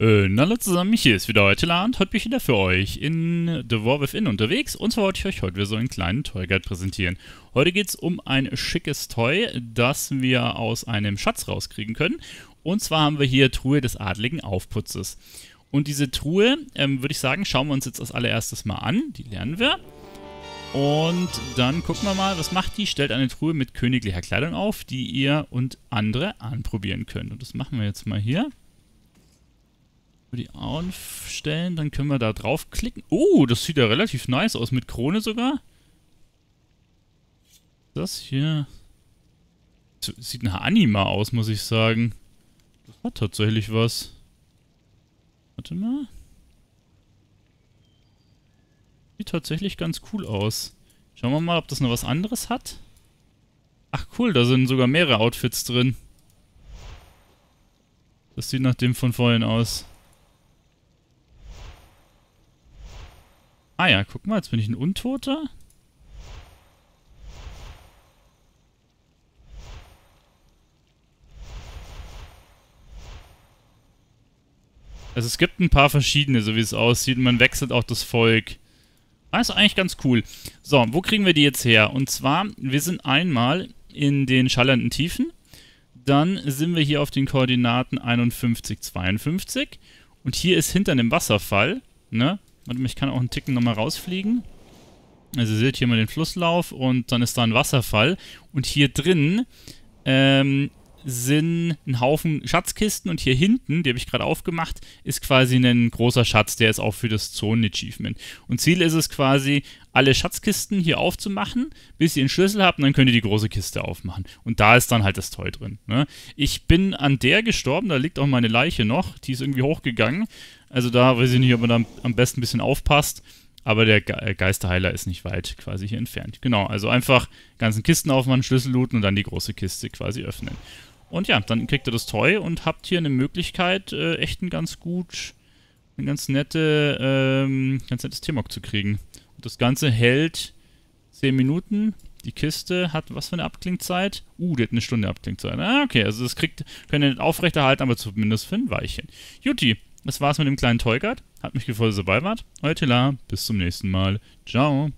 Äh, na, hallo zusammen, mich hier ist wieder heute Land. Heute bin ich wieder für euch in The War Within unterwegs. Und zwar wollte ich euch heute wieder so einen kleinen Toy Guide präsentieren. Heute geht es um ein schickes Toy, das wir aus einem Schatz rauskriegen können. Und zwar haben wir hier Truhe des adligen Aufputzes. Und diese Truhe, ähm, würde ich sagen, schauen wir uns jetzt als allererstes mal an. Die lernen wir. Und dann gucken wir mal, was macht die? Stellt eine Truhe mit königlicher Kleidung auf, die ihr und andere anprobieren könnt. Und das machen wir jetzt mal hier die aufstellen, dann können wir da draufklicken. Oh, das sieht ja relativ nice aus, mit Krone sogar. Das hier sieht nach Anima aus, muss ich sagen. Das hat tatsächlich was. Warte mal. Sieht tatsächlich ganz cool aus. Schauen wir mal, ob das noch was anderes hat. Ach cool, da sind sogar mehrere Outfits drin. Das sieht nach dem von vorhin aus. Ah ja, guck mal, jetzt bin ich ein Untoter. Also es gibt ein paar verschiedene, so wie es aussieht. Und man wechselt auch das Volk. Das ah, ist eigentlich ganz cool. So, wo kriegen wir die jetzt her? Und zwar, wir sind einmal in den schallenden Tiefen. Dann sind wir hier auf den Koordinaten 51, 52. Und hier ist hinter einem Wasserfall, ne? Und ich kann auch einen Ticken nochmal rausfliegen. Also ihr seht hier mal den Flusslauf und dann ist da ein Wasserfall. Und hier drin ähm, sind ein Haufen Schatzkisten und hier hinten, die habe ich gerade aufgemacht, ist quasi ein großer Schatz, der ist auch für das Zonen-Achievement. Und Ziel ist es quasi, alle Schatzkisten hier aufzumachen, bis ihr einen Schlüssel habt und dann könnt ihr die große Kiste aufmachen. Und da ist dann halt das Toll drin. Ne? Ich bin an der gestorben, da liegt auch meine Leiche noch, die ist irgendwie hochgegangen. Also da weiß ich nicht, ob man da am besten ein bisschen aufpasst. Aber der Ge äh, Geisterheiler ist nicht weit quasi hier entfernt. Genau, also einfach ganzen Kisten aufmachen, Schlüssel looten und dann die große Kiste quasi öffnen. Und ja, dann kriegt ihr das Toy und habt hier eine Möglichkeit, äh, echt ein ganz gut, ein ganz, nette, ähm, ganz nettes Timok zu kriegen. Und das Ganze hält 10 Minuten. Die Kiste hat was für eine Abklingzeit? Uh, die hat eine Stunde Abklingzeit. Ah, okay, also das kriegt, könnt ihr nicht aufrechterhalten, aber zumindest für ein Weilchen. Juti, das war's mit dem kleinen Tollgard. Hat mich gefreut, dass ihr dabei wart. Euer Tila. Bis zum nächsten Mal. Ciao.